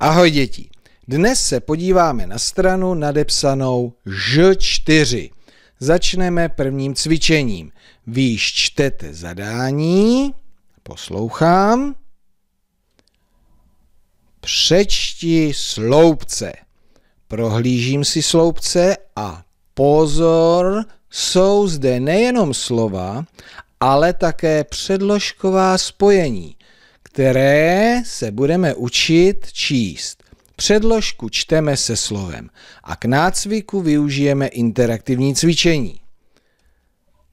Ahoj děti! Dnes se podíváme na stranu nadepsanou Ž4. Začneme prvním cvičením. Víš, čtete zadání, poslouchám, přečti sloupce. Prohlížím si sloupce a pozor, jsou zde nejenom slova, ale také předložková spojení které se budeme učit číst. Předložku čteme se slovem a k nácviku využijeme interaktivní cvičení.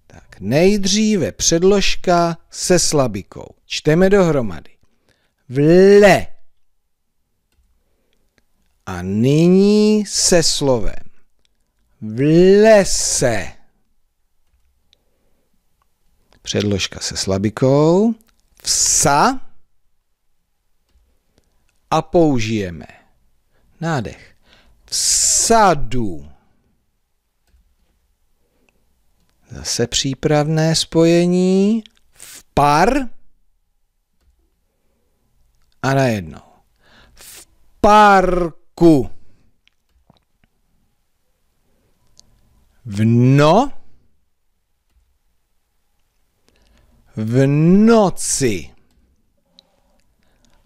Tak nejdříve předložka se slabikou. Čteme dohromady. Vle. A nyní se slovem. V lese. Předložka se slabikou. Vsa a použijeme nádech vsadu. Zase přípravné spojení v par a najednou v parku. Vno v noci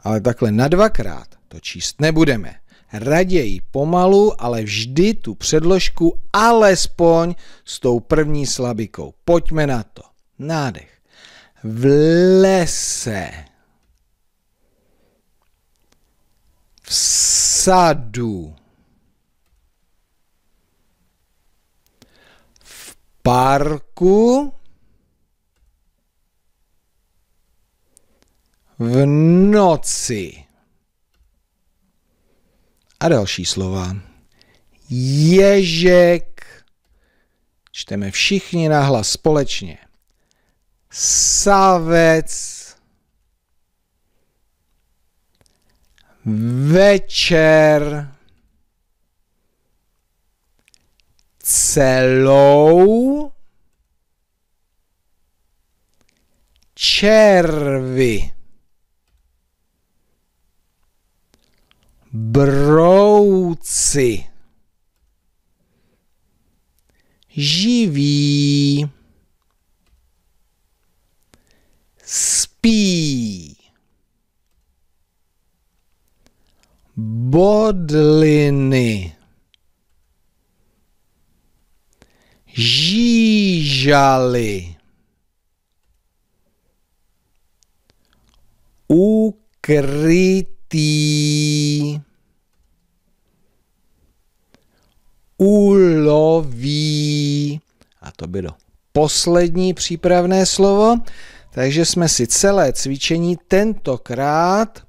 ale takhle na dvakrát to číst nebudeme. Raději pomalu, ale vždy tu předložku alespoň s tou první slabikou. Pojďme na to. Nádech. V lese. V sadu. V parku. v noci. A další slova. Ježek. Čteme všichni nahlas společně. Savec. Večer. Celou. Červy. brouci, živí, spí, bodliny, žížaly, ukryt tý... uloví. A to bylo poslední přípravné slovo. Takže jsme si celé cvičení tentokrát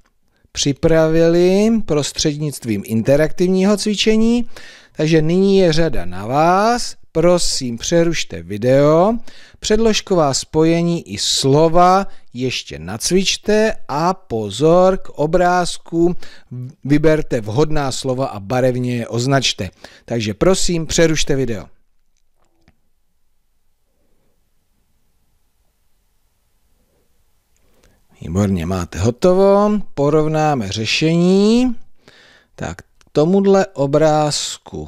připravili prostřednictvím interaktivního cvičení. Takže nyní je řada na vás prosím přerušte video, předložková spojení i slova ještě nacvičte a pozor k obrázku vyberte vhodná slova a barevně je označte. Takže prosím přerušte video. Výborně, máte hotovo. Porovnáme řešení. Tak, tomuhle obrázku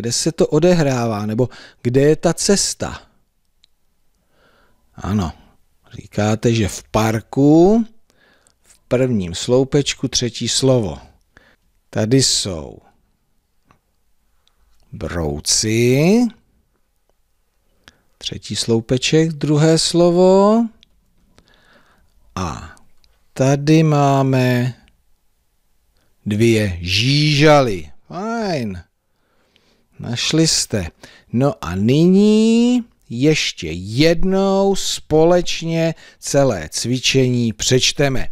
kde se to odehrává, nebo kde je ta cesta. Ano, říkáte, že v parku, v prvním sloupečku třetí slovo. Tady jsou brouci, třetí sloupeček, druhé slovo. A tady máme dvě žížaly. Fajn. Našli jste. No a nyní ještě jednou společně celé cvičení přečteme.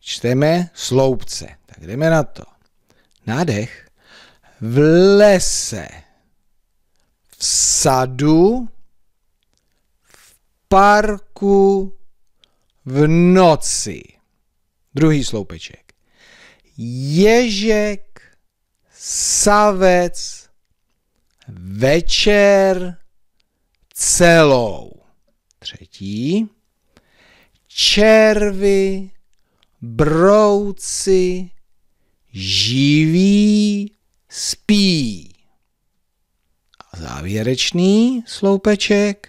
Čteme sloupce. Tak jdeme na to. Nádech. V lese. V sadu. V parku. V noci. Druhý sloupeček. Ježek savec, večer, celou. Třetí, červy, brouci, živí, spí. A závěrečný sloupeček,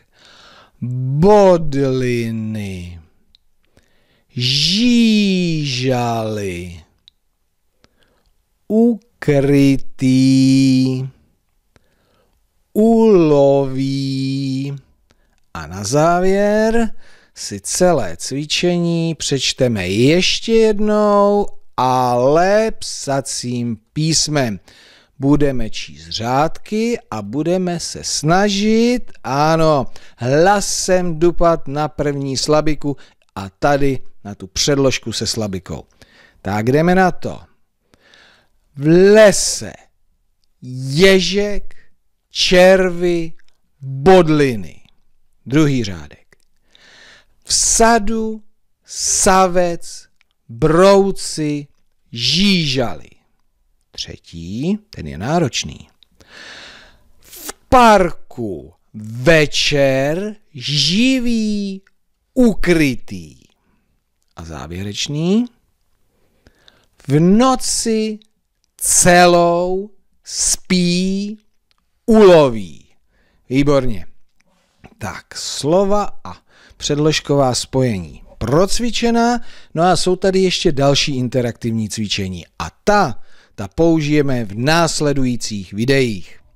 bodliny, žížaly, u krytý, uloví. A na závěr si celé cvičení přečteme ještě jednou, ale psacím písmem. Budeme číst řádky a budeme se snažit, ano, hlasem dupat na první slabiku a tady na tu předložku se slabikou. Tak jdeme na to v lese ježek, červy, bodliny. Druhý řádek. V sadu savec, brouci, žížaly. Třetí, ten je náročný. V parku večer živý, ukrytý. A závěrečný. V noci celou spí uloví. Výborně. Tak, slova a předložková spojení procvičená. No a jsou tady ještě další interaktivní cvičení a ta, ta použijeme v následujících videích.